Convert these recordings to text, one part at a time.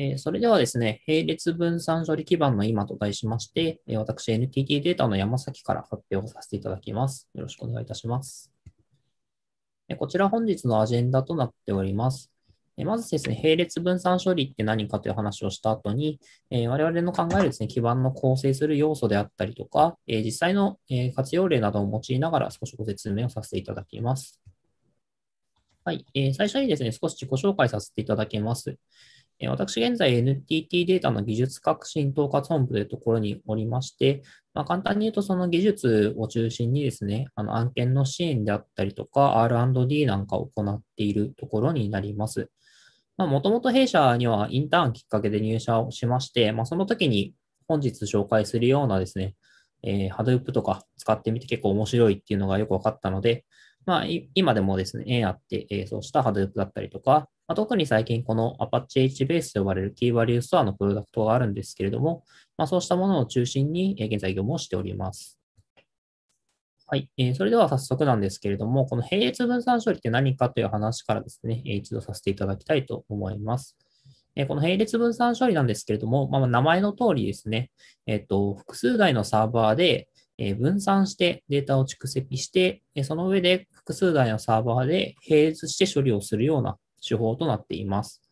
えそれではですね、並列分散処理基盤の今と題しまして、え私 NTT データの山崎から発表させていただきます。よろしくお願いいたします。えこちら本日のアジェンダとなっております。えまずですね、並列分散処理って何かという話をした後に、え我々の考えるですね、基盤の構成する要素であったりとか、え実際の、え活用例などを用いながら少しご説明をさせていただきます。はい、え最初にですね、少し自己紹介させていただきます。私現在 NTT データの技術革新統括本部というところにおりまして、まあ、簡単に言うとその技術を中心にですね、あの案件の支援であったりとか R&D なんかを行っているところになります。もともと弊社にはインターンきっかけで入社をしまして、まあ、その時に本日紹介するようなですね、えー、h a ッ o とか使ってみて結構面白いっていうのがよく分かったので、まあ、今でもですね、縁あって、えー、そうしたハド d o ッ p だったりとか、まあ、特に最近この Apache H ベースと呼ばれるキーバリューストアのプロダクトがあるんですけれども、まあ、そうしたものを中心に現在業務をしております。はい、えー、それでは早速なんですけれども、この並列分散処理って何かという話からですね、一度させていただきたいと思います。えこの並列分散処理なんですけれども、まあ、名前の通りですね、えっ、ー、と、複数台のサーバーで、え分散してデータを蓄積して、えその上で複数台のサーバーで並列して処理をするような手法となっています。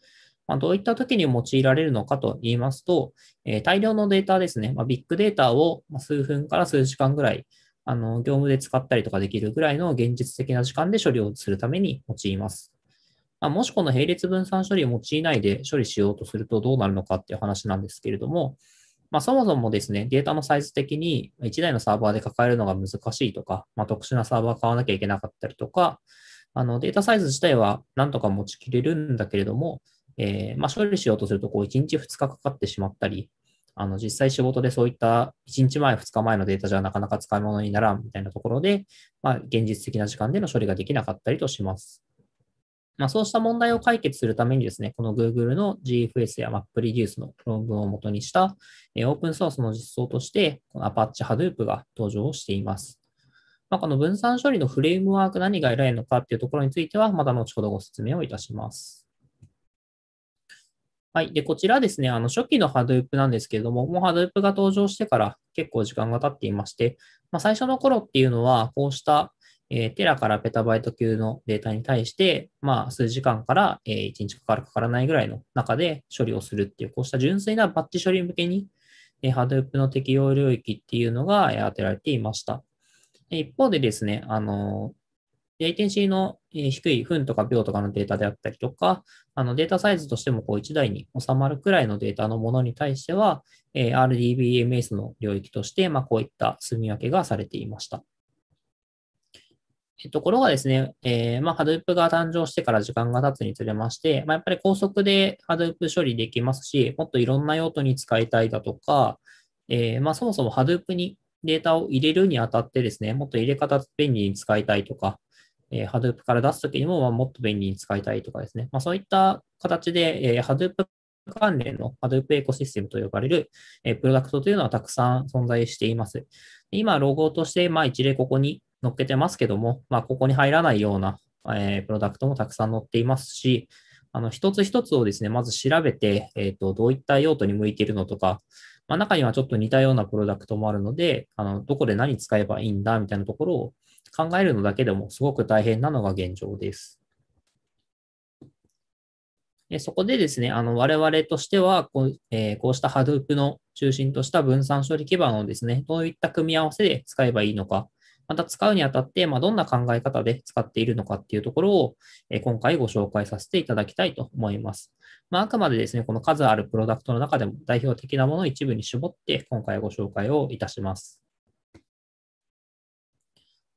まあ、どういった時に用いられるのかと言いますと、えー、大量のデータですね、まあ、ビッグデータを数分から数時間ぐらい、あの業務で使ったりとかできるぐらいの現実的な時間で処理をするために用います。まあ、もしこの並列分散処理を用いないで処理しようとするとどうなるのかっていう話なんですけれども、まあ、そもそもですね、データのサイズ的に1台のサーバーで抱えるのが難しいとか、まあ、特殊なサーバー買わなきゃいけなかったりとか、あのデータサイズ自体はなんとか持ちきれるんだけれども、えー、まあ、処理しようとするとこう1日2日かかってしまったり、あの実際仕事でそういった1日前、2日前のデータじゃなかなか使い物にならんみたいなところで、まあ、現実的な時間での処理ができなかったりとします。まあ、そうした問題を解決するためにですね、この Google の GFS や MapReduce の論文を元にした、えー、オープンソースの実装として、この Apache Hadoop が登場しています。まあ、この分散処理のフレームワーク何が偉いのかっていうところについては、また後ほどご説明をいたします。はい。で、こちらですね、あの、初期の Hadoop なんですけれども、もう Hadoop が登場してから結構時間が経っていまして、まあ、最初の頃っていうのは、こうした、えー、テラからペタバイト級のデータに対して、まあ、数時間から、えー、1日かかるかからないぐらいの中で処理をするっていう、こうした純粋なバッチ処理向けに、えー、Hadoop の適用領域っていうのが、え当てられていました。一方でですね、あの、レイテンシーの低い分とか秒とかのデータであったりとか、あのデータサイズとしてもこう1台に収まるくらいのデータのものに対しては、え RDBMS の領域として、まこういった住み分けがされていました。ところがですね、えー、まあ、Hadoop が誕生してから時間が経つにつれまして、まあ、やっぱり高速で Hadoop 処理できますし、もっといろんな用途に使いたいだとか、えー、まあ、そもそも Hadoop にデータを入れるにあたってですね、もっと入れ方便利に使いたいとか、えー、Hadoop から出すときにも、まあ、もっと便利に使いたいとかですね、まあ、そういった形で、えー、Hadoop 関連の Hadoop エコシステムと呼ばれる、えー、プロダクトというのはたくさん存在しています。今、ロゴとして、まあ、一例ここに載っけてますけども、まあ、ここに入らないような、えー、プロダクトもたくさん載っていますし、あの一つ一つをですね、まず調べて、えーと、どういった用途に向いているのとか、まあ、中にはちょっと似たようなプロダクトもあるので、あのどこで何使えばいいんだみたいなところを考えるのだけでもすごく大変なのが現状です。でそこでですね、あの我々としてはこう、えー、こうした Hadoop の中心とした分散処理基盤をですね、どういった組み合わせで使えばいいのかまた使うにあたって、まあ、どんな考え方で使っているのかっていうところを、え今回ご紹介させていただきたいと思います。まあ、あくまでですね、この数あるプロダクトの中でも代表的なものを一部に絞って、今回ご紹介をいたします。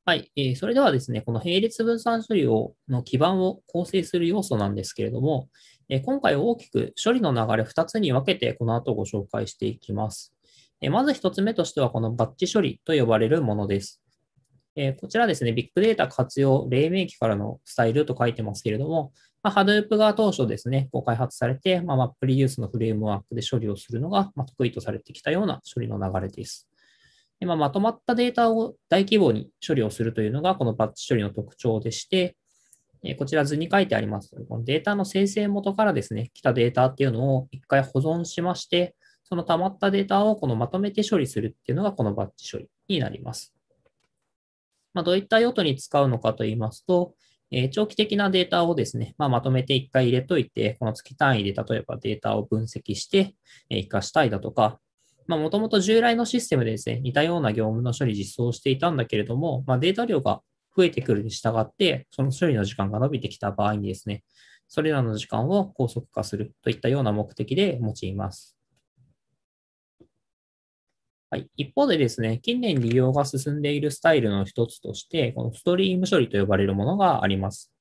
はい、えー、それではですね、この並列分散処理をの基盤を構成する要素なんですけれども、えー、今回大きく処理の流れ2つに分けてこの後ご紹介していきます。えまず1つ目としては、このバッチ処理と呼ばれるものです。えー、こちらですね、ビッグデータ活用、黎明期からのスタイルと書いてますけれども、まあ、Hadoop が当初ですね、こう開発されて、まあ、m a p r e d のフレームワークで処理をするのが、ま得意とされてきたような処理の流れです。でまあ、まとまったデータを大規模に処理をするというのが、このバッチ処理の特徴でして、えこちら図に書いてあります。このデータの生成元からですね、来たデータっていうのを一回保存しまして、その溜まったデータをこのまとめて処理するっていうのが、このバッチ処理になります。まあ、どういった用途に使うのかといいますと、えー、長期的なデータをですね、まあ、まとめて1回入れといて、この月単位で例えばデータを分析して、えー、活かしたいだとか、もともと従来のシステムでですね、似たような業務の処理実装していたんだけれども、まあ、データ量が増えてくるに従って、その処理の時間が伸びてきた場合にですね、それらの時間を高速化するといったような目的で用います。はい。一方でですね、近年利用が進んでいるスタイルの一つとして、このストリーム処理と呼ばれるものがあります。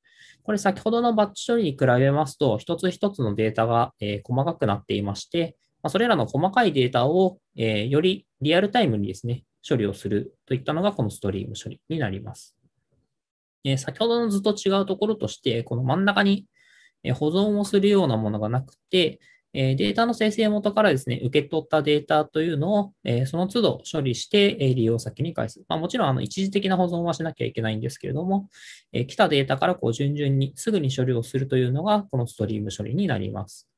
これ先ほどのバッチ処理に比べますと、一つ一つのデータが、えー、細かくなっていまして、まあ、それらの細かいデータを、えー、よりリアルタイムにですね、処理をするといったのがこのストリーム処理になります。えー、先ほどの図と違うところとして、この真ん中に保存をするようなものがなくて、えデータの生成元からですね、受け取ったデータというのを、えその都度処理して、え利用先に返す。まあ、もちろんあの一時的な保存はしなきゃいけないんですけれども、え来たデータからこう順々にすぐに処理をするというのが、このストリーム処理になります。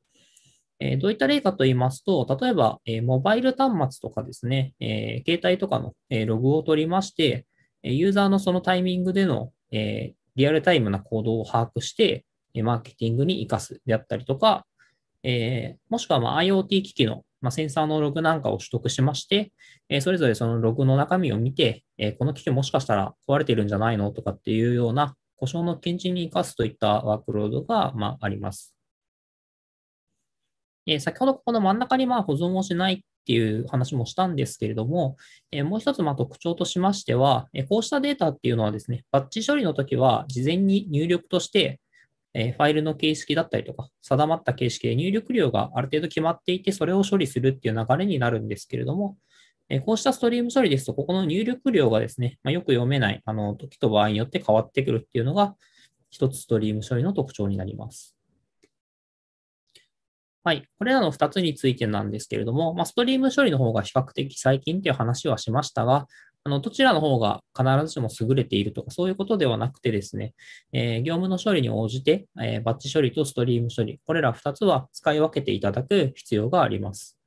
えどういった例かと言いますと、例えば、えモバイル端末とかですね、え携帯とかの、えログを取りまして、ユーザーのそのタイミングでの、えリアルタイムな行動を把握して、マーケティングに活かすであったりとか、えー、もしくはまあ IoT 機器の、まあ、センサーのログなんかを取得しまして、えー、それぞれそのログの中身を見て、えー、この機器もしかしたら壊れてるんじゃないのとかっていうような故障の検知に生かすといったワークロードが、まあ、あります。え先ほどここの真ん中にまあ保存をしないっていう話もしたんですけれども、えもう一つま特徴としましては、えこうしたデータっていうのはですね、バッチ処理の時は事前に入力としてえファイルの形式だったりとか、定まった形式で入力量がある程度決まっていて、それを処理するっていう流れになるんですけれども、えこうしたストリーム処理ですと、ここの入力量がですね、まあ、よく読めない、あの、時と場合によって変わってくるっていうのが、一つストリーム処理の特徴になります。はい。これらの2つについてなんですけれども、まあ、ストリーム処理の方が比較的最近という話はしましたが、あの、どちらの方が必ずしも優れているとか、そういうことではなくてですね、えー、業務の処理に応じて、えー、バッチ処理とストリーム処理、これら2つは使い分けていただく必要があります。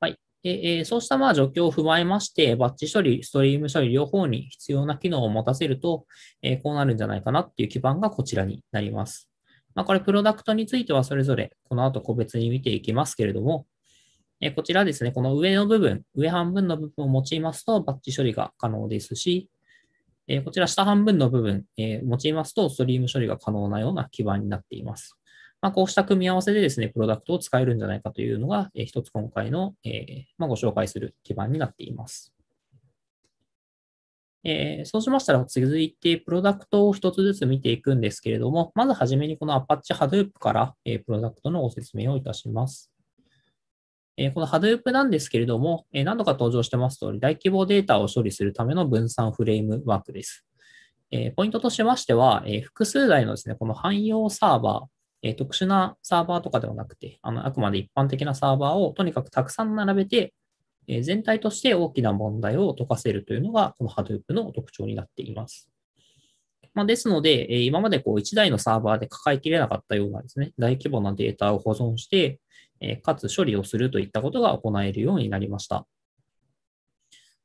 はい。えー、そうしたまあ状況を踏まえまして、バッチ処理、ストリーム処理両方に必要な機能を持たせると、えー、こうなるんじゃないかなっていう基盤がこちらになります。まあ、これ、プロダクトについてはそれぞれこの後個別に見ていきますけれども、えこちらですね、この上の部分、上半分の部分を用いますとバッチ処理が可能ですし、えこちら下半分の部分、え用いますとストリーム処理が可能なような基盤になっています。まあ、こうした組み合わせでですね、プロダクトを使えるんじゃないかというのが、えー、一つ今回の、えー、まあ、ご紹介する基盤になっています。えー、そうしましたら続いてプロダクトを一つずつ見ていくんですけれども、まずはじめにこの Apache Hadoop から、えー、プロダクトのご説明をいたします。えこの Hadoop なんですけれども、え何度か登場してます通り、大規模データを処理するための分散フレームワークです。えポイントとしましては、え複数台のですね、この汎用サーバー、え特殊なサーバーとかではなくて、あのあくまで一般的なサーバーをとにかくたくさん並べて、え全体として大きな問題を解かせるというのが、この Hadoop の特徴になっています。まあ、ですので、え今までこう1台のサーバーで抱えきれなかったようなですね、大規模なデータを保存して、えかつ処理をするといったことが行えるようになりました。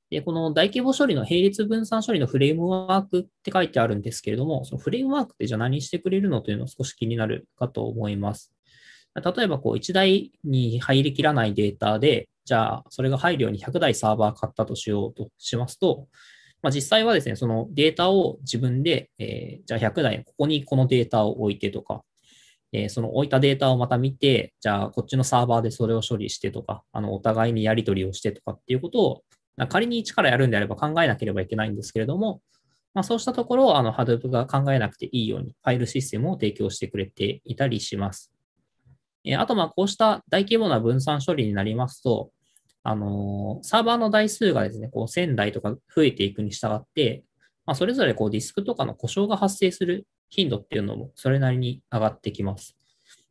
で、この大規模処理の並列分散処理のフレームワークって書いてあるんですけれども、そのフレームワークってじゃあ何してくれるのというのを少し気になるかと思います。例えば、こう、1台に入りきらないデータで、じゃあ、それが入るように100台サーバー買ったとしようとしますと、まあ、実際はですね、そのデータを自分で、えー、じゃあ100台、ここにこのデータを置いてとか、えー、その置いたデータをまた見て、じゃあこっちのサーバーでそれを処理してとか、あのお互いにやり取りをしてとかっていうことを、仮に一からやるんであれば考えなければいけないんですけれども、まあ、そうしたところをあの Hadoop が考えなくていいようにファイルシステムを提供してくれていたりします。えー、あと、こうした大規模な分散処理になりますと、あのー、サーバーの台数がですね、こう1000台とか増えていくに従って、まあ、それぞれこうディスクとかの故障が発生する頻度っていうのもそれなりに上がってきます。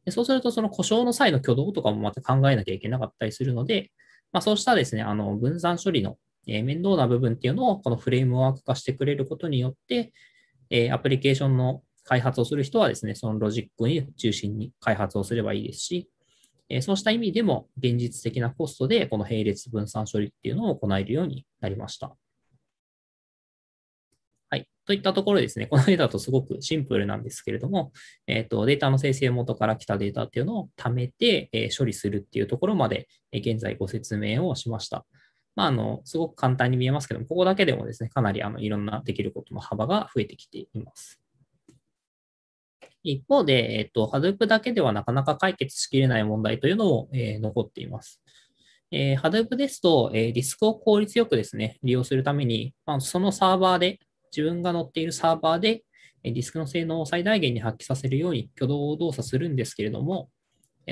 でそうすると、その故障の際の挙動とかもまた考えなきゃいけなかったりするので、まあ、そうしたですね、あの分散処理の、え面倒な部分っていうのをこのフレームワーク化してくれることによって、えアプリケーションの開発をする人はですね、そのロジックに中心に開発をすればいいですし、えそうした意味でも現実的なコストでこの並列分散処理っていうのを行えるようになりました。といったところですね、このータとすごくシンプルなんですけれども、えーと、とデータの生成元から来たデータっていうのを貯めて、えー、処理するっていうところまで、えー、現在ご説明をしました。まあ、あのすごく簡単に見えますけども、ここだけでもですね、かなりあのいろんなできることの幅が増えてきています。一方で、えっ、ー、と、Hadoop だけではなかなか解決しきれない問題というのも、えー、残っています。えー、Hadoop ですと、えー、リスクを効率よくですね、利用するために、まあ、そのサーバーで自分が乗っているサーバーでディスクの性能を最大限に発揮させるように挙動を動作するんですけれども、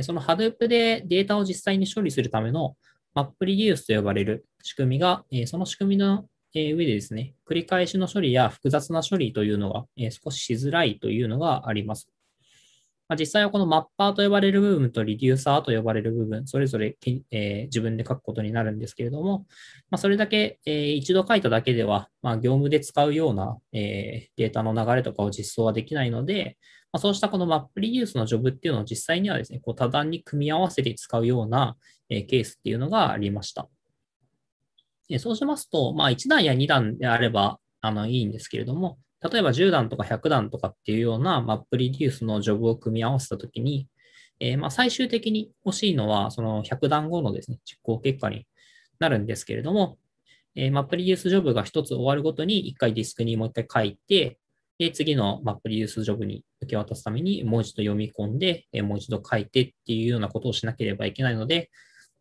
その Hadoop でデータを実際に処理するためのマップリデュースと呼ばれる仕組みが、その仕組みの上でですね、繰り返しの処理や複雑な処理というのが少ししづらいというのがあります。まあ、実際はこのマッパーと呼ばれる部分とリデューサーと呼ばれる部分、それぞれ、えー、自分で書くことになるんですけれども、まあ、それだけ、えー、一度書いただけでは、まあ、業務で使うような、えー、データの流れとかを実装はできないので、まあ、そうしたこのマップリデュースのジョブっていうのを実際にはですね、こう多段に組み合わせて使うような、えー、ケースっていうのがありました。そうしますと、まあ、1段や2段であればあのいいんですけれども、例えば10段とか100段とかっていうようなマップリデュースのジョブを組み合わせたときに、えー、まあ最終的に欲しいのは、その100段後のですね、実行結果になるんですけれども、えー、マップリデュースジョブが1つ終わるごとに、1回ディスクにもう1回書いて、で次のマップリデュースジョブに受け渡すために、もう一度読み込んで、えー、もう一度書いてっていうようなことをしなければいけないので、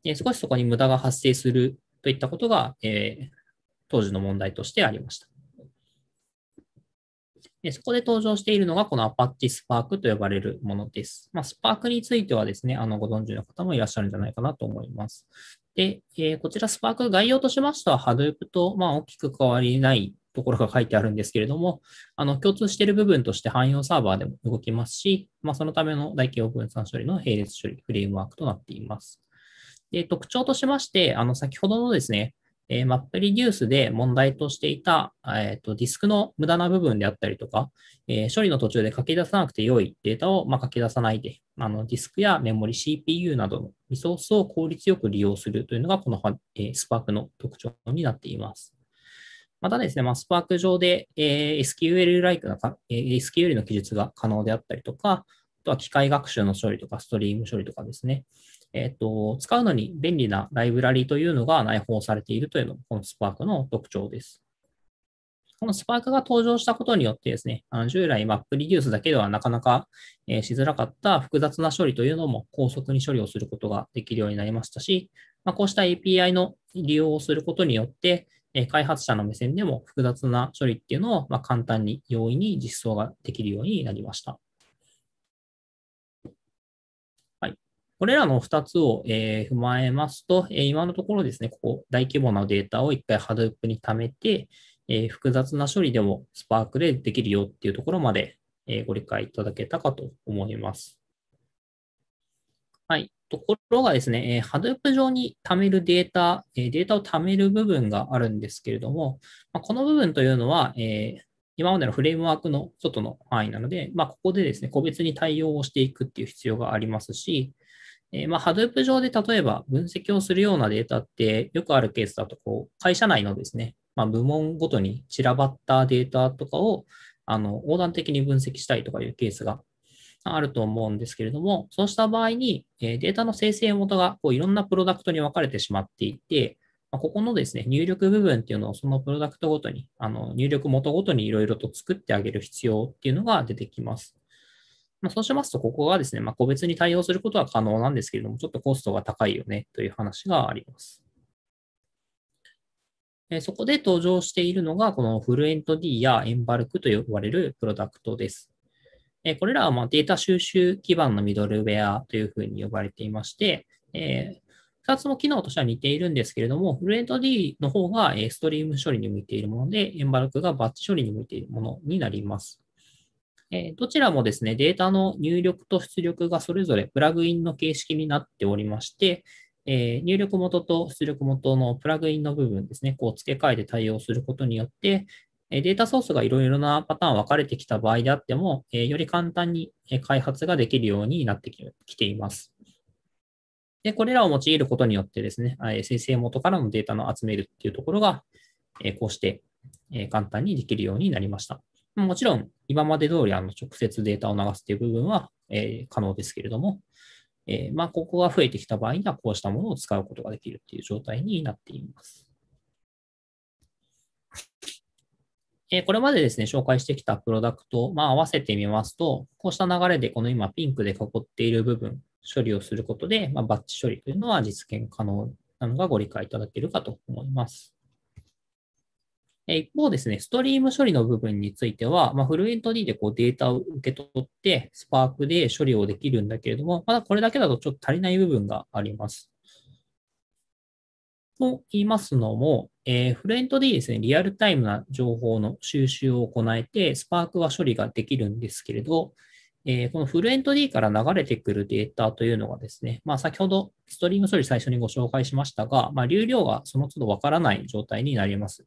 え少しそこに無駄が発生するといったことが、え当時の問題としてありました。で、そこで登場しているのが、このアパッチスパークと呼ばれるものです。まあ、s p a についてはですね、あの、ご存知の方もいらっしゃるんじゃないかなと思います。で、えー、こちらスパーク、概要としましては、Hadoop と、まあ、大きく変わりないところが書いてあるんですけれども、あの、共通している部分として汎用サーバーでも動きますし、まあ、そのための台形模分散処理の並列処理フレームワークとなっています。で、特徴としまして、あの、先ほどのですね、えー、マップリデュースで問題としていた、えーと、ディスクの無駄な部分であったりとか、えー、処理の途中で書き出さなくて良いデータを、まあ、書き出さないであの、ディスクやメモリ、CPU などのリソースを効率よく利用するというのが、この、えー、スパークの特徴になっています。またですね、まあ、スパーク上で、えー、SQL-like な、えー、SQL の記述が可能であったりとか、あとは機械学習の処理とか、ストリーム処理とかですね、えっ、ー、と、使うのに便利なライブラリというのが内包されているというのも、この Spark の特徴です。この Spark が登場したことによってですね、あの従来 MapReduce だけではなかなか、えー、しづらかった複雑な処理というのも高速に処理をすることができるようになりましたし、まあ、こうした API の利用をすることによって、えー、開発者の目線でも複雑な処理っていうのを、まあ、簡単に容易に実装ができるようになりました。これらの2つを、えー、踏まえますと、えー、今のところですね、ここ大規模なデータを1回 Hadoop に貯めて、えー、複雑な処理でも Spark でできるよっていうところまで、えご理解いただけたかと思います。はい。ところがですね、えー、Hadoop 上に貯めるデータ、えデータを貯める部分があるんですけれども、まあ、この部分というのは、え今までのフレームワークの外の範囲なので、まあ、ここでですね、個別に対応をしていくっていう必要がありますし、えー、まあ、Hadoop 上で例えば分析をするようなデータってよくあるケースだと、こう、会社内のですね、まあ、部門ごとに散らばったデータとかを、あの、横断的に分析したいとかいうケースがあると思うんですけれども、そうした場合に、えデータの生成元がこういろんなプロダクトに分かれてしまっていて、まここのですね、入力部分っていうのをそのプロダクトごとに、あの入力元ごとにいろいろと作ってあげる必要っていうのが出てきます。まあ、そうしますと、ここがですね、まあ、個別に対応することは可能なんですけれども、ちょっとコストが高いよねという話があります。えそこで登場しているのが、このフルエント D やエンバルクと呼ばれるプロダクトです。えこれらはまデータ収集基盤のミドルウェアというふうに呼ばれていまして、え2つも機能としては似ているんですけれども、フルエント D の方がストリーム処理に向いているもので、エンバルクがバッチ処理に向いているものになります。えどちらもですね、データの入力と出力がそれぞれプラグインの形式になっておりまして、え入力元と出力元のプラグインの部分ですね、こう付け替えて対応することによって、データソースがいろいろなパターン分かれてきた場合であっても、より簡単に開発ができるようになってきています。で、これらを用いることによってですね、生成元からのデータの集めるっていうところが、こうして簡単にできるようになりました。もちろん、今まで通りあの直接データを流すという部分は、え可能ですけれども、えまあ、ここが増えてきた場合には、こうしたものを使うことができるという状態になっています。えこれまでですね、紹介してきたプロダクト、まあ、合わせてみますと、こうした流れで、この今ピンクで囲っている部分、処理をすることで、まあ、バッチ処理というのは実現可能なのがご理解いただけるかと思います。一方ですね、ストリーム処理の部分については、まあ、フルエント D でこうデータを受け取って、スパークで処理をできるんだけれども、まだこれだけだとちょっと足りない部分があります。と言いますのも、えー、フルエント D ですね、リアルタイムな情報の収集を行えて、スパークは処理ができるんですけれど、えー、このフルエント D から流れてくるデータというのがですね、まあ、先ほどストリーム処理最初にご紹介しましたが、まあ、流量がその都度わからない状態になります。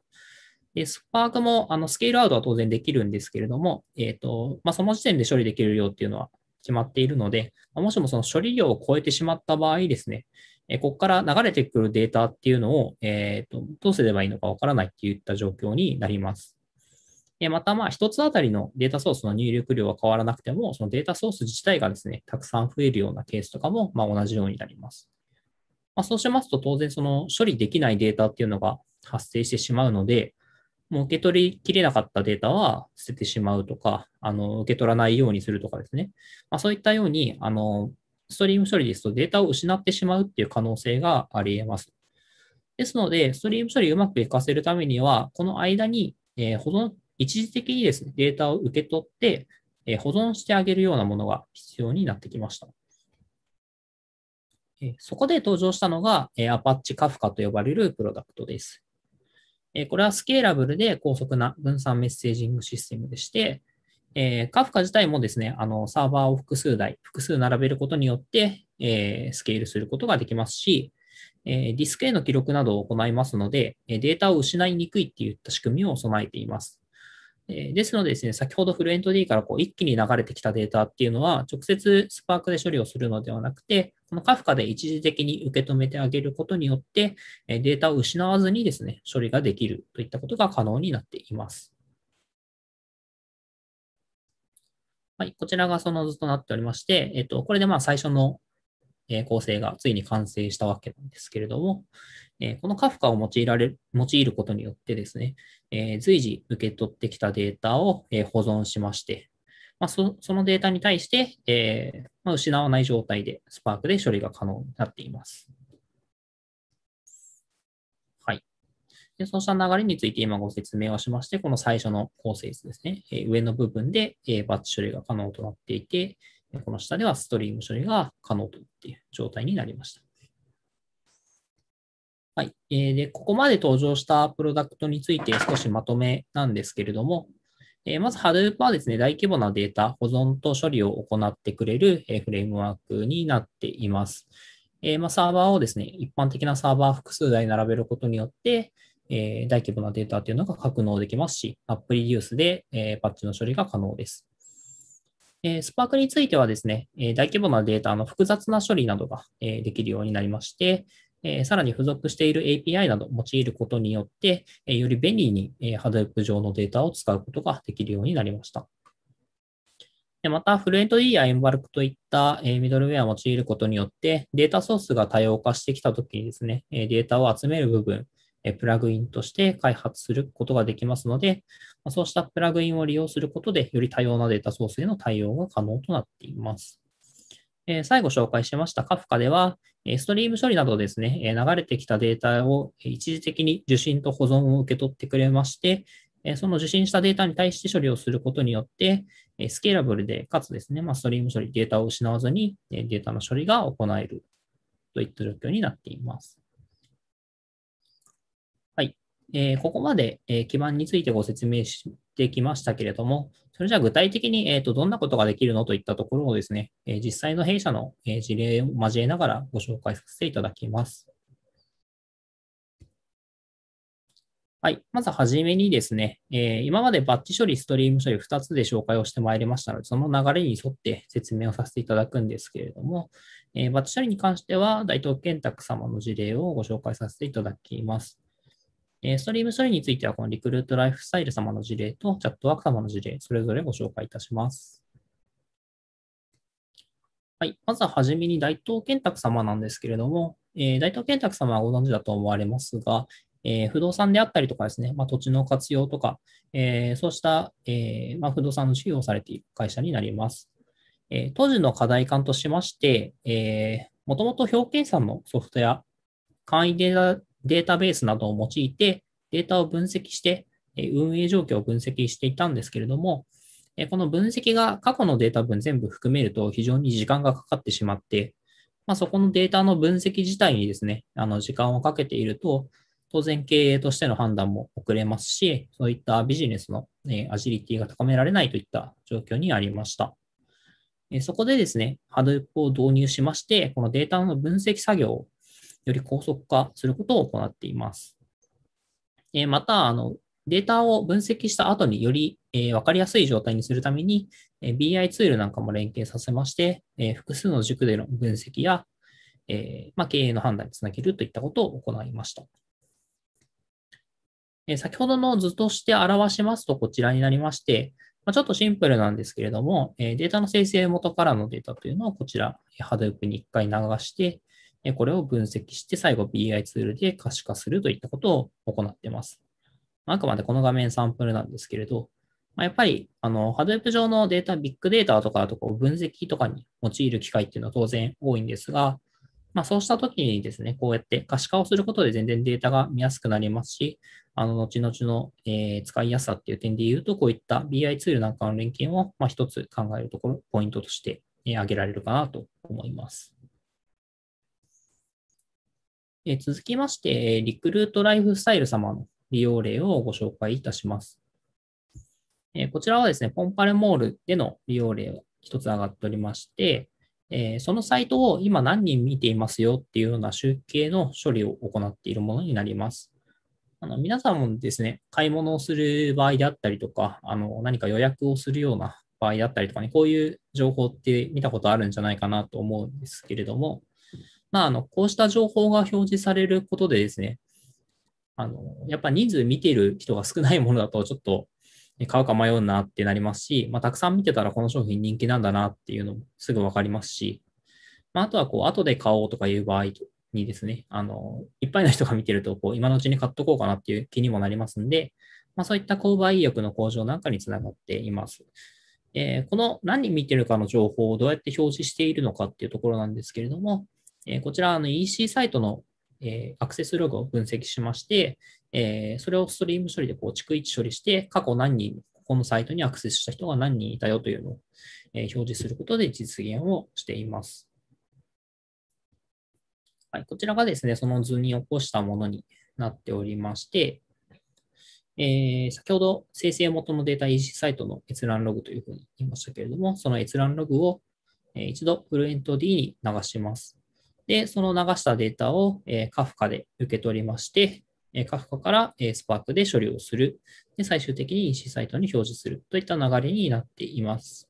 で、スパークもあのスケールアウトは当然できるんですけれども、えーとまあ、その時点で処理できる量っていうのは決まっているので、もしもその処理量を超えてしまった場合ですね、えここから流れてくるデータっていうのを、えーと、どうすればいいのかわからないっていった状況になります。えまた、ま1つあたりのデータソースの入力量は変わらなくても、そのデータソース自体がですね、たくさん増えるようなケースとかも、ま同じようになります。まあ、そうしますと、当然、その処理できないデータっていうのが発生してしまうので、もう受け取りきれなかったデータは捨ててしまうとか、あの受け取らないようにするとかですね。まあ、そういったように、あのストリーム処理ですとデータを失ってしまうっていう可能性があり得ます。ですので、ストリーム処理をうまく活かせるためには、この間に、えー、保存、一時的にですね、データを受け取って、えー、保存してあげるようなものが必要になってきました。えそこで登場したのが、えパッチカフカと呼ばれるプロダクトです。えこれはスケーラブルで高速な分散メッセージングシステムでして、えー、カ a 自体もですね、あのサーバーを複数台、複数並べることによって、えー、スケールすることができますし、えー、ディスクへの記録などを行いますので、データを失いにくいっていった仕組みを備えています。えですのでですね、先ほどフルエント D からこう一気に流れてきたデータっていうのは、直接スパークで処理をするのではなくて、このカフカで一時的に受け止めてあげることによって、データを失わずにですね、処理ができるといったことが可能になっています。はい、こちらがその図となっておりまして、えっと、これでまあ最初の構成がついに完成したわけなんですけれども、このカフカを用いられ用いることによってですね、随時受け取ってきたデータを保存しまして、まあ、そのデータに対して、えーまあ、失わない状態で Spark で処理が可能になっています。はい。でそうした流れについて今ご説明をしまして、この最初の構成図ですね。えー、上の部分で、えー、バッチ処理が可能となっていて、この下ではストリーム処理が可能という状態になりました。はい。えで、ここまで登場したプロダクトについて少しまとめなんですけれども、えまず Hadoop はですね、大規模なデータ保存と処理を行ってくれる、えフレームワークになっています。えまサーバーをですね、一般的なサーバー複数台並べることによって、え大規模なデータというのが格納できますし、アップリデュースで、えパッチの処理が可能です。えスパークについてはですね、え大規模なデータの複雑な処理などが、えできるようになりまして、えさらに付属している API などを用いることによって、えより便利に、えー、Hadoop 上のデータを使うことができるようになりました。でまた、フルエント D や m ンバルクといった、えミドルウェアを用いることによって、データソースが多様化してきたときにですね、データを集める部分、プラグインとして開発することができますので、そうしたプラグインを利用することで、より多様なデータソースへの対応が可能となっています。え最後紹介しましたカフカでは、ストリーム処理などですね、流れてきたデータを一時的に受信と保存を受け取ってくれまして、その受信したデータに対して処理をすることによって、スケーラブルで、かつですね、まストリーム処理、データを失わずにデータの処理が行えるといった状況になっています。はい。えここまで、え基盤についてご説明してきましたけれども、それじゃあ具体的に、えーと、どんなことができるのといったところをですね、えー、実際の弊社の、えー、事例を交えながらご紹介させていただきます。はい。まずはじめにですね、えー、今までバッチ処理、ストリーム処理2つで紹介をしてまいりましたので、その流れに沿って説明をさせていただくんですけれども、えー、バッチ処理に関しては、大東建託様の事例をご紹介させていただきます。えストリーム処理については、このリクルートライフスタイル様の事例とチャットワーク様の事例、それぞれご紹介いたします。はい、まずはじめに大東健拓様なんですけれども、えー、大東健拓様はご存知だと思われますが、えー、不動産であったりとかですね、まあ、土地の活用とか、えー、そうした、えーまあ、不動産の事業をされている会社になります。えー、当時の課題感としまして、もともと表計算のソフトウェア、簡易データデータベースなどを用いて、データを分析して、運営状況を分析していたんですけれども、この分析が過去のデータ分全部含めると非常に時間がかかってしまって、まあ、そこのデータの分析自体にですね、あの時間をかけていると、当然経営としての判断も遅れますし、そういったビジネスのアジリティが高められないといった状況にありました。そこでですね、Hadoop を導入しまして、このデータの分析作業をより高速化することを行っています。えまた、あの、データを分析した後により、え分かりやすい状態にするために、え BI ツールなんかも連携させまして、え複数の塾での分析や、えまあ、経営の判断につなげるといったことを行いました。え先ほどの図として表しますと、こちらになりまして、まちょっとシンプルなんですけれども、データの生成元からのデータというのをこちら、Hadoop に1回流して、これを分析して最後 BI ツールで可視化するといったことを行っています。あくまでこの画面サンプルなんですけれど、まやっぱり、あの、Hadoop 上のデータ、ビッグデータとかとかを分析とかに用いる機会っていうのは当然多いんですが、まあ、そうした時にですね、こうやって可視化をすることで全然データが見やすくなりますし、あの、後々の、え使いやすさっていう点で言うと、こういった BI ツールなんかの連携も、まあ、一つ考えるところ、ポイントとして、え挙げられるかなと思います。え続きまして、リクルートライフスタイル様の利用例をご紹介いたします。えこちらはですね、ポンパルモールでの利用例を一つ上がっておりまして、えそのサイトを今何人見ていますよっていうような集計の処理を行っているものになります。あの皆さんもですね、買い物をする場合であったりとか、あの何か予約をするような場合だったりとかね、こういう情報って見たことあるんじゃないかなと思うんですけれども、まあ、あの、こうした情報が表示されることでですね、あの、やっぱ人数見ている人が少ないものだと、ちょっと買うか迷うなってなりますし、まあ、たくさん見てたらこの商品人気なんだなっていうのもすぐわかりますし、まあ、あとは、こう、後で買おうとかいう場合にですね、あの、いっぱいの人が見てると、こう、今のうちに買っとこうかなっていう気にもなりますんで、まあ、そういった購買意欲の向上なんかにつながっています。えー、この何見てるかの情報をどうやって表示しているのかっていうところなんですけれども、えこちら、EC サイトの、えアクセスログを分析しまして、えそれをストリーム処理でこ逐一処理して、過去何人、ここのサイトにアクセスした人が何人いたよというのを、え表示することで実現をしています。はい、こちらがですね、その図に起こしたものになっておりまして、えー、先ほど生成元のデータ EC サイトの閲覧ログというふうに言いましたけれども、その閲覧ログを一度フルエント D に流します。で、その流したデータを、えー、カ a で受け取りまして、えー、カ a から、えー、s p a で処理をする。で、最終的に EC サイトに表示するといった流れになっています。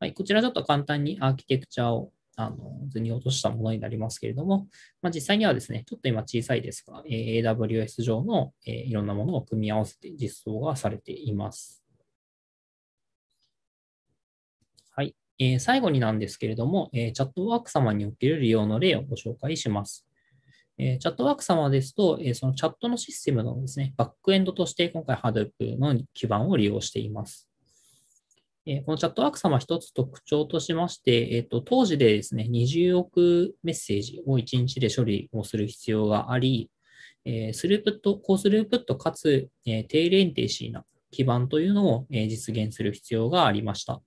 はい、こちらちょっと簡単にアーキテクチャをあの図に落としたものになりますけれども、まあ、実際にはですね、ちょっと今小さいですが、えー、AWS 上の、えー、いろんなものを組み合わせて実装がされています。えー、最後になんですけれども、えー、チャットワーク様における利用の例をご紹介します。えー、チャットワーク様ですと、えそのチャットのシステムのですね、バックエンドとして今回 Hadoop の基盤を利用しています。えこのチャットワーク様一つ特徴としまして、えー、と当時でですね、20億メッセージを1日で処理をする必要があり、えスループット、高スループットかつ、え低レンテーシーな基盤というのを、え実現する必要がありました。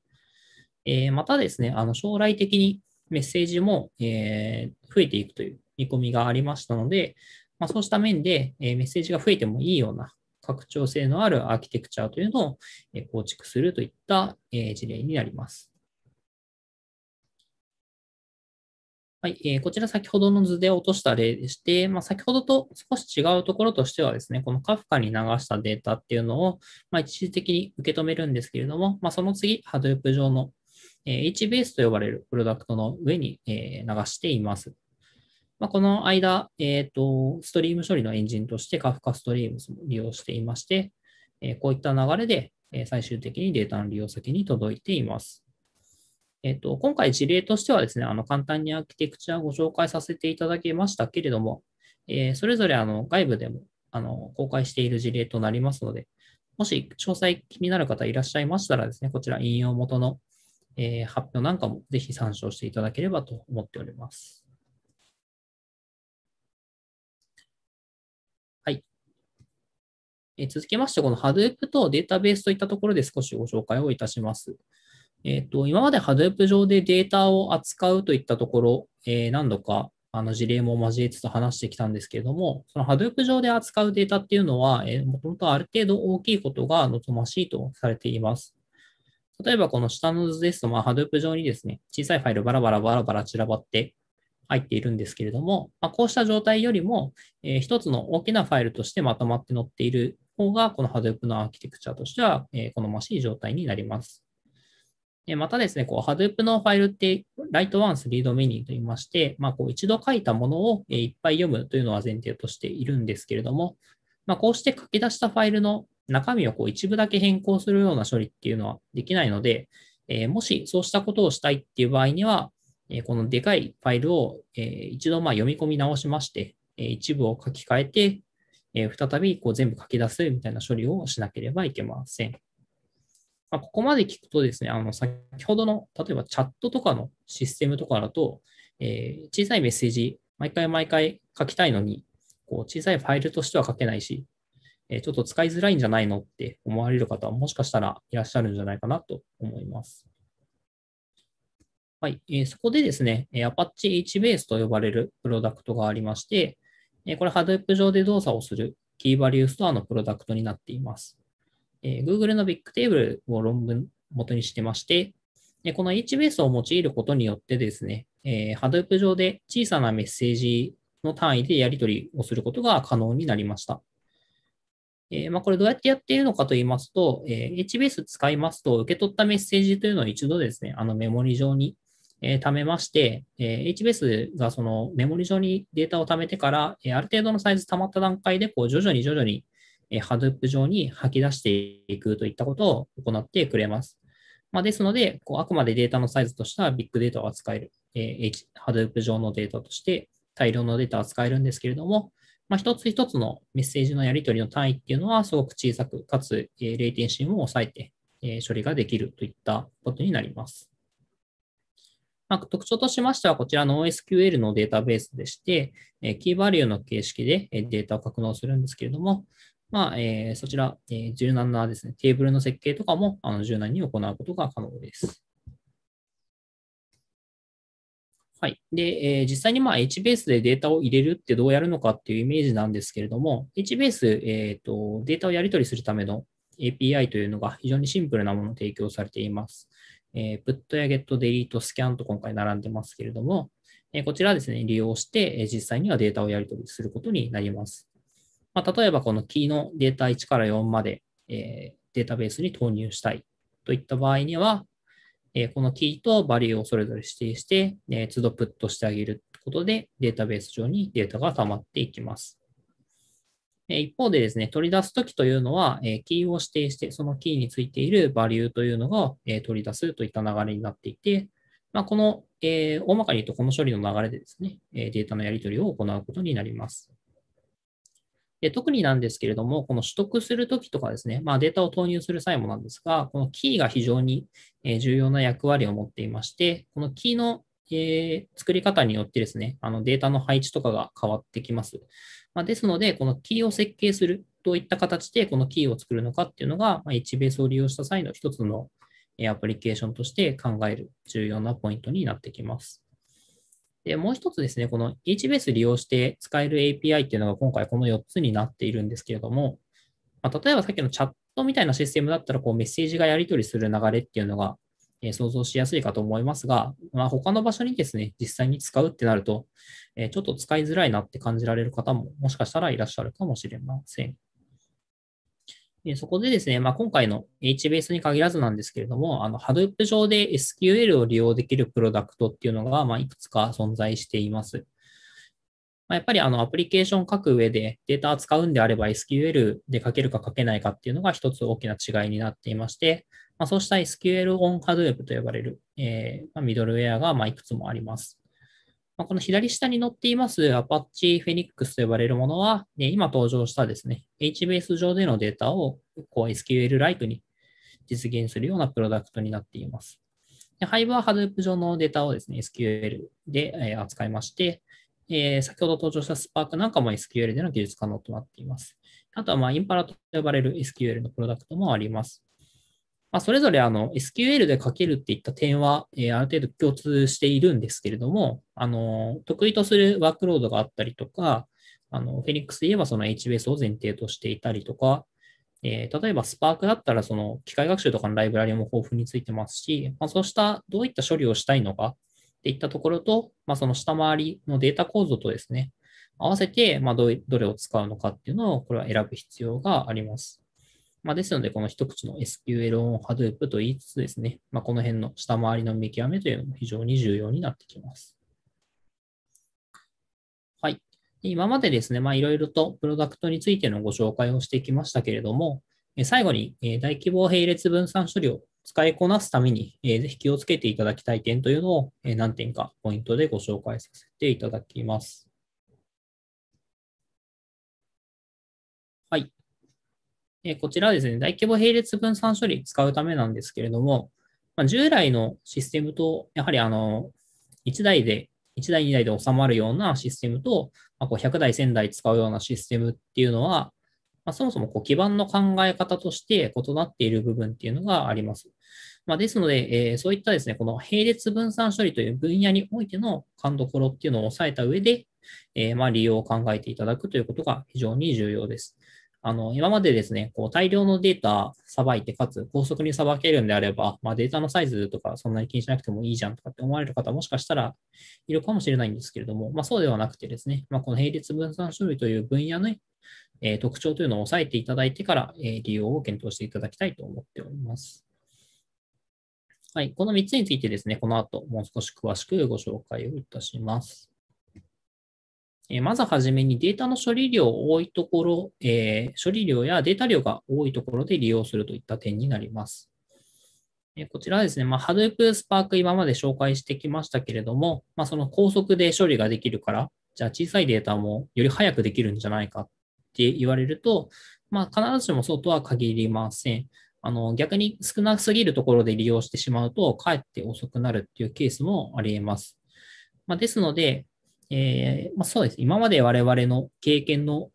えー、またですね、あの将来的にメッセージも、えー、増えていくという見込みがありましたので、まあ、そうした面で、えー、メッセージが増えてもいいような拡張性のあるアーキテクチャというのを、え構築するといった、え事例になります。はいえー、こちら先ほどの図で落とした例でして、まあ、先ほどと少し違うところとしてはですね、このカフカに流したデータっていうのを、まあ、一時的に受け止めるんですけれども、まあ、その次、ハドウ o o p 上の HBase と呼ばれるプロダクトの上に流しています。まあ、この間、えーと、ストリーム処理のエンジンとして Kafka Streams も利用していまして、えこういった流れで最終的にデータの利用先に届いています。えっと、今回事例としてはですね、あの簡単にアーキテクチャをご紹介させていただきましたけれども、えー、それぞれあの外部でもあの公開している事例となりますので、もし詳細気になる方いらっしゃいましたらですね、こちら引用元のえー、発表なんかもぜひ参照していただければと思っております。はい。えー、続きまして、この Hadoop とデータベースといったところで少しご紹介をいたします。えっ、ー、と、今まで Hadoop 上でデータを扱うといったところ、え何度かあの事例も交えつつ話してきたんですけれども、その Hadoop 上で扱うデータっていうのは、もともとある程度大きいことが望ましいとされています。例えばこの下の図ですと、まあ、Hadoop 上にですね、小さいファイルバラバラバラバラ散らばって入っているんですけれども、まあ、こうした状態よりも、えー、一つの大きなファイルとしてまとまって載っている方が、この Hadoop のアーキテクチャとしては、えー、好ましい状態になります。えまたですね、こう Hadoop のファイルって、Write Once Read Many といいまして、まあ、こう一度書いたものを、えー、いっぱい読むというのは前提としているんですけれども、まあ、こうして書き出したファイルの中身をこう一部だけ変更するような処理っていうのはできないので、えー、もしそうしたことをしたいっていう場合には、えこのでかいファイルを、え一度ま読み込み直しまして、え一部を書き換えて、え再びこう全部書き出すみたいな処理をしなければいけません。まここまで聞くとですね、あの先ほどの例えばチャットとかのシステムとかだと、え小さいメッセージ、毎回毎回書きたいのに、こう小さいファイルとしては書けないし、えちょっと使いづらいんじゃないのって思われる方はもしかしたらいらっしゃるんじゃないかなと思います。はい、えそこでですね、Apache HBase と呼ばれるプロダクトがありまして、えこれ Hadoop 上で動作をするキーバリューストアのプロダクトになっています。え Google の Bigtable を論文元にしてまして、でこの HBase を用いることによってですね、えー、Hadoop 上で小さなメッセージの単位でやり取りをすることが可能になりました。えー、まあ、これどうやってやっているのかと言いますと、えー、HBase 使いますと、受け取ったメッセージというのを一度ですね、あのメモリ上に、えー、貯めまして、え HBase がそのメモリ上にデータを貯めてから、えある程度のサイズ貯まった段階で、こう徐々に徐々に、え Hadoop 上に吐き出していくといったことを行ってくれます。まあ、ですので、こうあくまでデータのサイズとしてはビッグデータを扱える、えー、Hadoop 上のデータとして大量のデータを扱えるんですけれども、まあ、一つ一つのメッセージのやり取りの単位っていうのはすごく小さく、かつ、えー、レイテンシーも抑えて、えー、処理ができるといったことになります。まあ、特徴としましては、こちらの OSQL のデータベースでして、えー、キーバリューの形式でデータを格納するんですけれども、まあ、えー、そちら、えー、柔軟なですね、テーブルの設計とかもあの柔軟に行うことが可能です。はい。で、えー、実際にまあ HBase でデータを入れるってどうやるのかっていうイメージなんですけれども、HBase、えーと、データをやり取りするための API というのが非常にシンプルなものを提供されています。えー、put や get、delete、scan と今回並んでますけれども、えこちらですね、利用して、え実際にはデータをやり取りすることになります。まあ、例えば、このキーのデータ1から4まで、えデータベースに投入したいといった場合には、えこのキーとバリューをそれぞれ指定して、え都度プットしてあげることで、データベース上にデータが溜まっていきます。え一方でですね、取り出すときというのは、えキーを指定して、そのキーについているバリューというのが、え取り出すといった流れになっていて、まあ、この、え大まかに言うと、この処理の流れでですね、えデータのやり取りを行うことになります。で特になんですけれども、この取得するときとかですね、まあ、データを投入する際もなんですが、このキーが非常に重要な役割を持っていまして、このキーのえー、作り方によってですね、あのデータの配置とかが変わってきます。まあ、ですので、このキーを設計するといった形で、このキーを作るのかっていうのが、まあ、h b a を利用した際の一つのアプリケーションとして考える重要なポイントになってきます。で、もう一つですね、この HBase 利用して使える API っていうのが今回この4つになっているんですけれども、まあ、例えばさっきのチャットみたいなシステムだったらこうメッセージがやり取りする流れっていうのが、え想像しやすいかと思いますが、まあ、他の場所にですね、実際に使うってなると、えちょっと使いづらいなって感じられる方ももしかしたらいらっしゃるかもしれません。で、そこでですね、まあ、今回の HBase に限らずなんですけれども、あの、Hadoop 上で SQL を利用できるプロダクトっていうのが、まあ、いくつか存在しています。まあ、やっぱりあの、アプリケーション書く上でデータ扱うんであれば SQL で書けるか書けないかっていうのが一つ大きな違いになっていまして、まあ、そうした SQL on Hadoop と呼ばれる、えー、まミドルウェアが、まいくつもあります。まあ、この左下に載っています Apache Phoenix と呼ばれるものは、ね、今登場したですね、HBase 上でのデータをこう SQL ライ e に実現するようなプロダクトになっています。Hive は Hadoop 上のデータをですね、SQL で、え扱いまして、えー、先ほど登場した Spark なんかも SQL での技術可能となっています。あとは、まあ、インパラと呼ばれる SQL のプロダクトもあります。まあ、それぞれあの SQL で書けるっていった点は、えー、ある程度共通しているんですけれども、あの、得意とするワークロードがあったりとか、あの、フェニックスで言えばその HBS を前提としていたりとか、えー、例えば Spark だったらその機械学習とかのライブラリも豊富についてますし、まあ、そうしたどういった処理をしたいのかっていったところと、まあ、その下回りのデータ構造とですね、合わせて、まあど、どれを使うのかっていうのを、これは選ぶ必要があります。まあ、ですので、この一口の SQL on Hadoop と言いつつですね、まあ、この辺の下回りの見極めというのも非常に重要になってきます。はい。今までですね、いろいろとプロダクトについてのご紹介をしてきましたけれども、最後に大規模並列分散処理を使いこなすために、ぜひ気をつけていただきたい点というのを何点かポイントでご紹介させていただきます。えこちらですね、大規模並列分散処理使うためなんですけれども、まあ、従来のシステムと、やはりあの、1台で、1台、2台で収まるようなシステムと、まあ、こう100台、1000台使うようなシステムっていうのは、まあ、そもそもこう基盤の考え方として異なっている部分っていうのがあります。まあ、ですので、えー、そういったですね、この並列分散処理という分野においての勘どころっていうのを抑えた上で、えー、まあ利用を考えていただくということが非常に重要です。あの、今までですね、こう大量のデータさばいて、かつ高速にさばけるんであれば、まあ、データのサイズとかそんなに気にしなくてもいいじゃんとかって思われる方もしかしたらいるかもしれないんですけれども、まあ、そうではなくてですね、まあ、この並列分散処理という分野の、えー、特徴というのを押さえていただいてから、えー、利用を検討していただきたいと思っております。はい、この3つについてですね、この後もう少し詳しくご紹介をいたします。えまずはじめにデータの処理量多いところ、えー、処理量やデータ量が多いところで利用するといった点になります。えこちらはですね、まあ、Hadoop、Spark 今まで紹介してきましたけれども、まあ、その高速で処理ができるから、じゃあ小さいデータもより早くできるんじゃないかって言われると、まあ、必ずしもそうとは限りません。あの逆に少なすぎるところで利用してしまうと、かえって遅くなるっていうケースもあり得ます。まあ、ですので、えー、まあ、そうです。今まで我々の経験の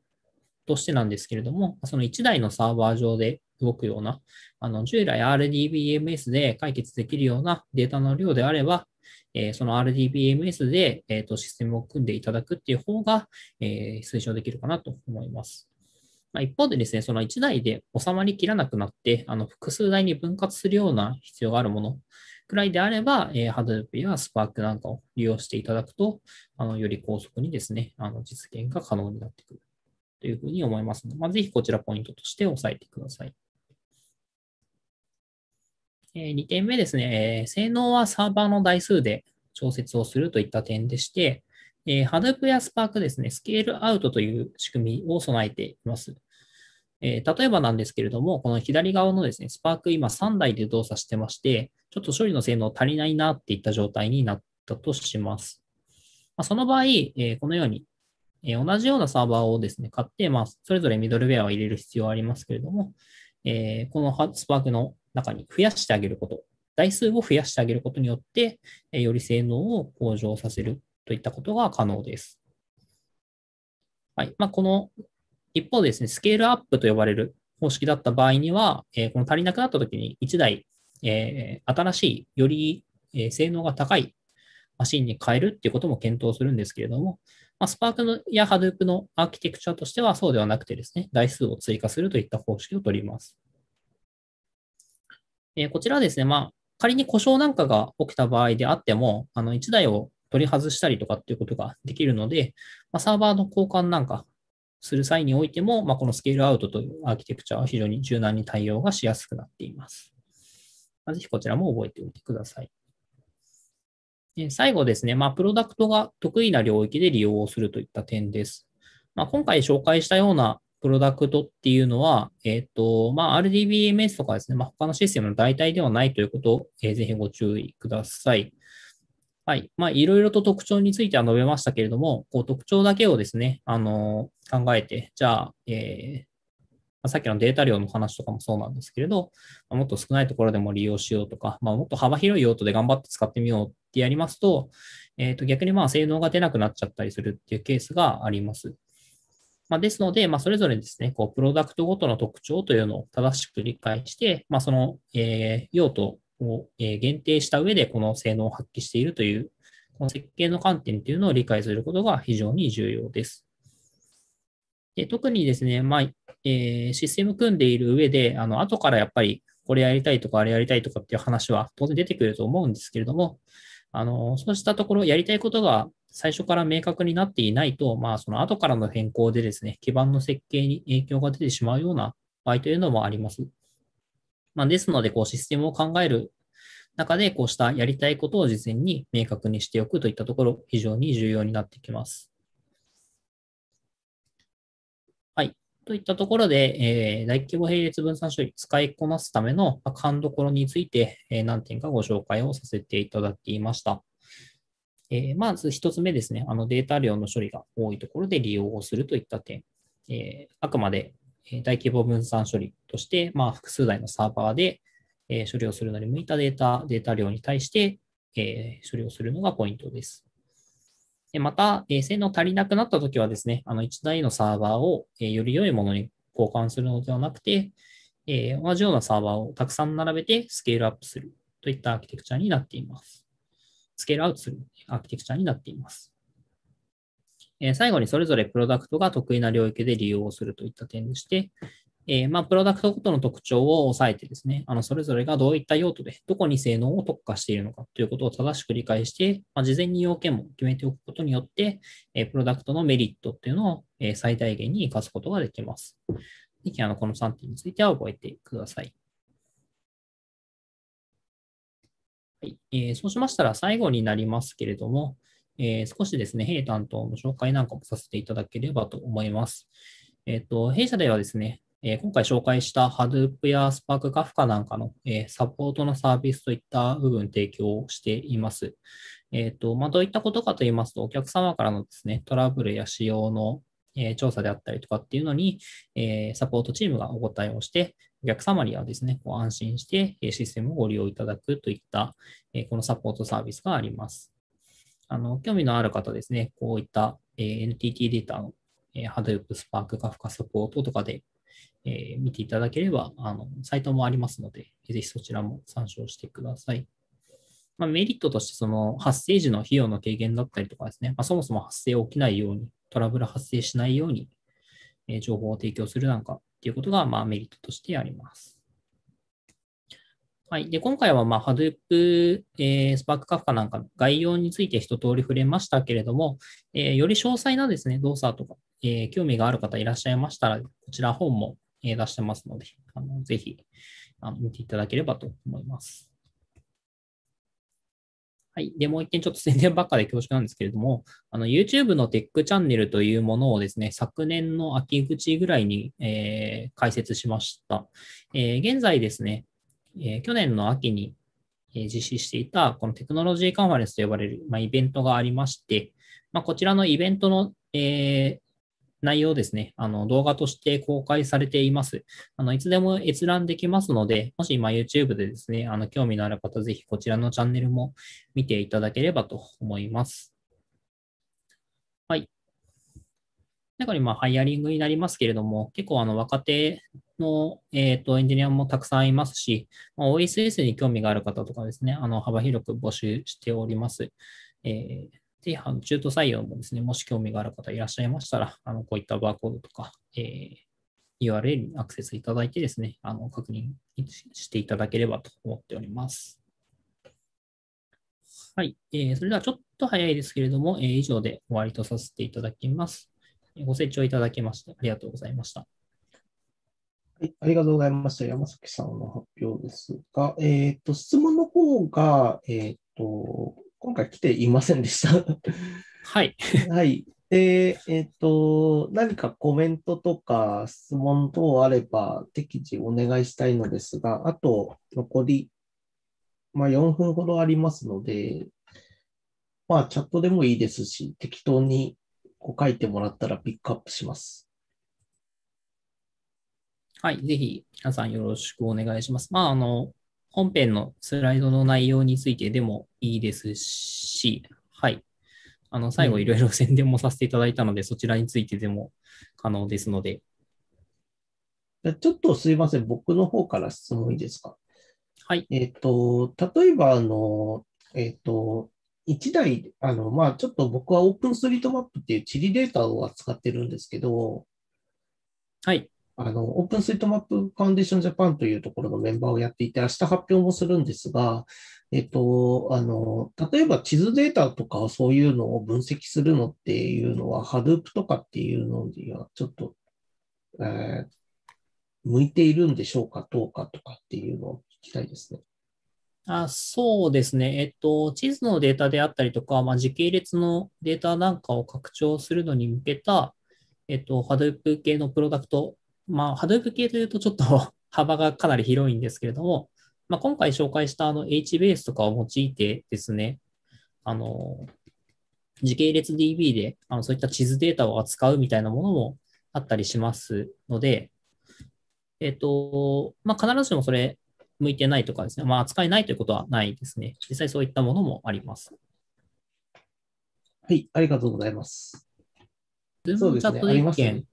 としてなんですけれども、その1台のサーバー上で動くような、あの従来 RDBMS で解決できるようなデータの量であれば、えー、その RDBMS で、えーと、システムを組んでいただくっていう方が、えー、推奨できるかなと思います。まあ、一方でですね、その1台で収まりきらなくなって、あの複数台に分割するような必要があるものくらいであれば、えー、Hadoop や Spark なんかを利用していただくと、あのより高速にですね、あの実現が可能になってくるというふうに思いますので、まあ、ぜひこちらポイントとして押さえてください。えー、2点目ですね、えー、性能はサーバーの台数で調節をするといった点でして、えー、Hadoop や Spark ですね、スケールアウトという仕組みを備えています。えー、例えばなんですけれども、この左側のですね、スパーク今3台で動作してまして、ちょっと処理の性能足りないなっていった状態になったとします。まあ、その場合、えー、このように、えー、同じようなサーバーをですね、買って、まあ、それぞれミドルウェアを入れる必要はありますけれども、えこのスパークの中に増やしてあげること、台数を増やしてあげることによって、えより性能を向上させるといったことが可能です。はいまあ、この一方でですね、スケールアップと呼ばれる方式だった場合には、えー、この足りなくなった時に1台、えー、新しい、より、え性能が高いマシンに変えるっていうことも検討するんですけれども、まあ、スパークのや Hadoop のアーキテクチャとしてはそうではなくてですね、台数を追加するといった方式をとります。えー、こちらはですね、まあ、仮に故障なんかが起きた場合であっても、あの1台を取り外したりとかっていうことができるので、まあ、サーバーの交換なんか、する際においても、まあ、このスケールアウトというアーキテクチャは非常に柔軟に対応がしやすくなっています。まあ、ぜひこちらも覚えておいてください。最後ですね、まあ、プロダクトが得意な領域で利用をするといった点です。まあ、今回紹介したようなプロダクトっていうのは、えっ、ー、と、まあ、RDBMS とかですね、まあ、他のシステムの代替ではないということを、えー、ぜひご注意ください。はい。まあ、いろいろと特徴については述べましたけれども、こう特徴だけをですね、あの、考えて、じゃあ、えーさっきのデータ量の話とかもそうなんですけれど、もっと少ないところでも利用しようとか、まあ、もっと幅広い用途で頑張って使ってみようってやりますと、えー、と逆にまあ性能が出なくなっちゃったりするっていうケースがあります。まあ、ですので、まあ、それぞれですね、こうプロダクトごとの特徴というのを正しく理解して、まあ、その、えー、用途を限定した上でこの性能を発揮しているという、この設計の観点というのを理解することが非常に重要です。で特にですね、まあえー、システム組んでいる上で、あの後からやっぱりこれやりたいとかあれやりたいとかっていう話は当然出てくると思うんですけれども、あのそうしたところ、やりたいことが最初から明確になっていないと、まあ、その後からの変更でですね、基盤の設計に影響が出てしまうような場合というのもあります。まあ、ですので、こう、システムを考える中で、こうしたやりたいことを事前に明確にしておくといったところ、非常に重要になってきます。はい。といったところで、えー、大規模並列分散処理、使いこなすための勘どころについて、えー、何点かご紹介をさせていただきました。えー、まず1つ目ですね、あのデータ量の処理が多いところで利用をするといった点。えあくまで大規模分散処理として、まあ、複数台のサーバーで、え処理をするのに向いたデータ、データ量に対して、え処理をするのがポイントです。でまた、え性能足りなくなったときはですね、あの1台のサーバーを、えより良いものに交換するのではなくて、え同じようなサーバーをたくさん並べてスケールアップするといったアーキテクチャになっています。スケールアウトするアーキテクチャになっています。え最後にそれぞれプロダクトが得意な領域で利用をするといった点でして、えー、まあ、プロダクトごとの特徴を抑えてですね、あのそれぞれがどういった用途で、どこに性能を特化しているのかということを正しく理解して、まあ、事前に要件も決めておくことによって、えー、プロダクトのメリットっていうのを、え最大限に活かすことができます。ぜひあのこの3点については覚えてください。はいえそうしましたら最後になりますけれども、えー、少しですね、弊担当の紹介なんかもさせていただければと思います。えっ、ー、と、弊社ではですね、え今回紹介した Hadoop や Spark、Kafka なんかの、えサポートのサービスといった部分提供をしています。えっ、と、まあ、どういったことかといいますと、お客様からのですね、トラブルや仕様の、え調査であったりとかっていうのに、えサポートチームがお答えをして、お客様にはですね、こう安心してシステムをご利用いただくといった、えこのサポートサービスがあります。あの、興味のある方ですね、こういった、えー、NTT データの、えー、Hadoop、Spark、Kafka サポートとかで、えー、見ていただければ、あの、サイトもありますので、ぜひそちらも参照してください。まあ、メリットとして、その発生時の費用の軽減だったりとかですね、まあ、そもそも発生起きないように、トラブル発生しないように、えー、情報を提供するなんかっていうことが、まあ、メリットとしてあります。はい。で、今回は、まあ、Hadoop、えー、Spark Kafka なんかの概要について一通り触れましたけれども、えー、より詳細なですね、動作とか、えー、興味がある方いらっしゃいましたら、こちら本も、え出してますので、あのぜひあの見ていただければと思います。はい。で、もう一点ちょっと宣伝ばっかで恐縮なんですけれども、あの、YouTube のテックチャンネルというものをですね、昨年の秋口ぐらいに、えー、開設しました。えー、現在ですね、えー、去年の秋に、えー、実施していた、このテクノロジーカンファレンスと呼ばれる、まあ、イベントがありまして、まあ、こちらのイベントの、えー、内容ですね、あの動画として公開されています。あのいつでも閲覧できますので、もし今 YouTube でですね、あの興味のある方、ぜひこちらのチャンネルも見ていただければと思います。はい。中にまあハイアリングになりますけれども、結構あの若手の、えーと、エンジニアもたくさんいますし、まあ、OSS に興味がある方とかですね、あの幅広く募集しております。えーで、中途採用もですね、もし興味がある方いらっしゃいましたら、あのこういったバーコードとか、えー、URL にアクセスいただいてですね、あの確認していただければと思っております。はい、えー、それではちょっと早いですけれども、えー、以上で終わりとさせていただきます。ご清聴いただきまして、ありがとうございました。はい、ありがとうございました。山崎さんの発表ですが、えっ、と、質問の方が、えっ、と、今回来ていませんでした。はい。はい。で、えっ、と、何かコメントとか質問等あれば、適時お願いしたいのですが、あと残り、まあ、4分ほどありますので、まあ、チャットでもいいですし、適当にこう書いてもらったらピックアップします。はい、ぜひ皆さんよろしくお願いします。まあ、あの、本編のスライドの内容についてでもいいですし、はい。あの、最後いろいろ 宣伝もさせていただいたので、うん、そちらについてでも可能ですので。ちょっとすいません、僕の方から質問いいですか。はい。えっ、ー、と、例えば、あの、えっ、ー、と、1台、あの、まあ、ちょっと僕はオープンストリートマップっていう地理データを扱ってるんですけど、はい。あの、オープンスイートマップファンデーションジャパンというところのメンバーをやっていて、明日発表もするんですが、えっと、あの、例えば地図データとかそういうのを分析するのっていうのは、Hadoop とかっていうのにはちょっと、えー、向いているんでしょうか、どうかとかっていうのを聞きたいですね。あそうですね。えっと、地図のデータであったりとか、まあ、時系列のデータなんかを拡張するのに向けた、えっと、Hadoop 系のプロダクト、まあ、Hadoop 系というとちょっと 幅がかなり広いんですけれども、まあ、今回紹介したあの HBase とかを用いてですね、あの、時系列 DB であのそういった地図データを扱うみたいなものもあったりしますので、えっと、まあ、必ずしもそれ、向いてないとかですね、まあ、扱えないということはないですね。実際そういったものもあります。はい、ありがとうございます。そうですね、ありますね。ね。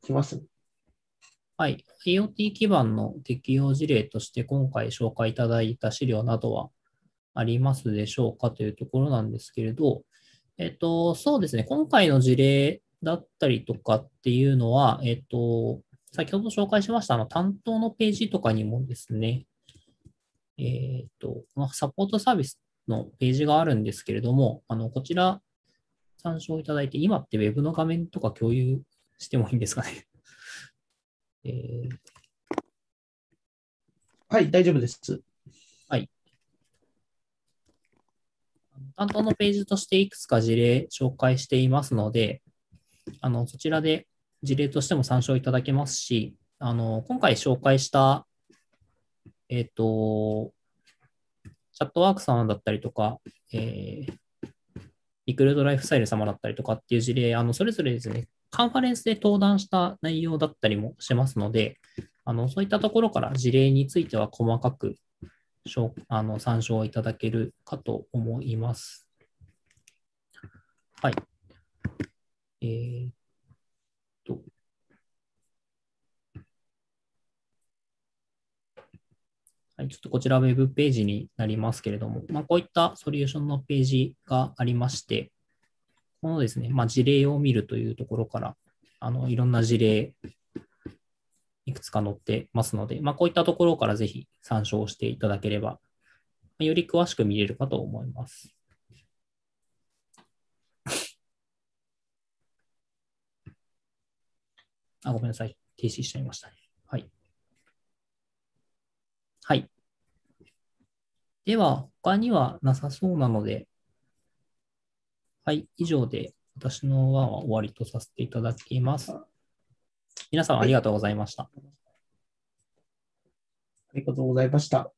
はい、IoT 基盤の適用事例として今回紹介いただいた資料などはありますでしょうかというところなんですけれど、えっと、そうですね、今回の事例だったりとかっていうのは、えっと、先ほど紹介しましたの担当のページとかにもですね、えっ、ー、と、まサポートサービスのページがあるんですけれども、あの、こちら参照いただいて、今って Web の画面とか共有してもいいんですかね。えー、はい、大丈夫です。はい。担当のページとしていくつか事例紹介していますので、あのそちらで事例としても参照いただけますし、あの今回紹介したえっ、ー、と、チャットワーク様だったりとか、えー、リクルートライフスタイル様だったりとかっていう事例、あの、それぞれですね、カンファレンスで登壇した内容だったりもしますので、あの、そういったところから事例については細かく、あの、参照いただけるかと思います。はい。えー、っと。ちょっとこちらウェブページになりますけれども、まあ、こういったソリューションのページがありまして、このですね、まあ、事例を見るというところから、あのいろんな事例、いくつか載ってますので、まあ、こういったところからぜひ参照していただければ、より詳しく見れるかと思います。あ、ごめんなさい。停止しちゃいましたね。はい。では、他にはなさそうなので、はい、以上で私の話は終わりとさせていただきます。皆さんありがとうございました。ありがとうございました。